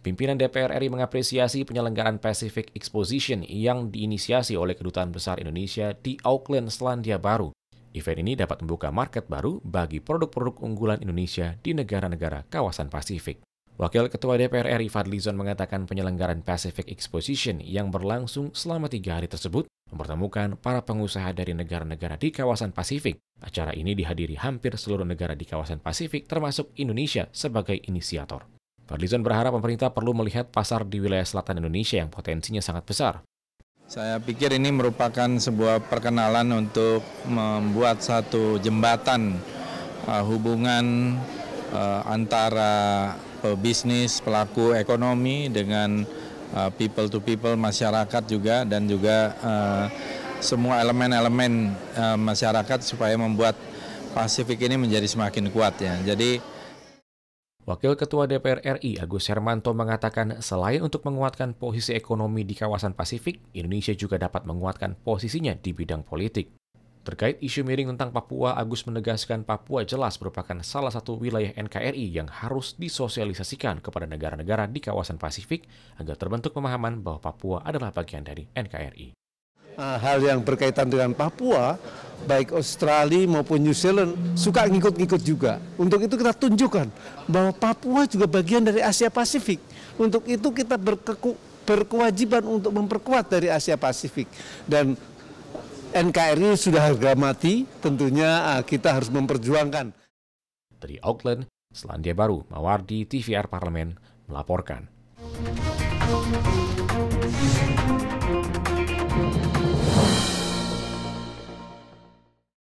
Pimpinan DPR RI mengapresiasi penyelenggaraan Pacific Exposition yang diinisiasi oleh Kedutaan Besar Indonesia di Auckland, Selandia Baru. Event ini dapat membuka market baru bagi produk-produk unggulan Indonesia di negara-negara kawasan Pasifik. Wakil Ketua DPR RI Fadlizon mengatakan penyelenggaraan Pacific Exposition yang berlangsung selama tiga hari tersebut mempertemukan para pengusaha dari negara-negara di kawasan Pasifik. Acara ini dihadiri hampir seluruh negara di kawasan Pasifik termasuk Indonesia sebagai inisiator. Fadlizon berharap pemerintah perlu melihat pasar di wilayah selatan Indonesia yang potensinya sangat besar. Saya pikir ini merupakan sebuah perkenalan untuk membuat satu jembatan uh, hubungan uh, antara pebisnis, pelaku ekonomi dengan uh, people to people masyarakat juga dan juga uh, semua elemen-elemen uh, masyarakat supaya membuat Pasifik ini menjadi semakin kuat ya. Jadi Wakil Ketua DPR RI Agus Hermanto mengatakan selain untuk menguatkan posisi ekonomi di kawasan Pasifik, Indonesia juga dapat menguatkan posisinya di bidang politik. Terkait isu miring tentang Papua, Agus menegaskan Papua jelas merupakan salah satu wilayah NKRI yang harus disosialisasikan kepada negara-negara di kawasan Pasifik agar terbentuk pemahaman bahwa Papua adalah bagian dari NKRI. Eh, hal yang berkaitan dengan Papua, baik Australia maupun New Zealand suka ngikut-ngikut juga. Untuk itu kita tunjukkan bahwa Papua juga bagian dari Asia Pasifik. Untuk itu kita berkeku, berkewajiban untuk memperkuat dari Asia Pasifik. Dan NKRI sudah harga mati, tentunya eh, kita harus memperjuangkan. Dari Auckland, Selandia Baru, Mawardi, TVR Parlemen, melaporkan.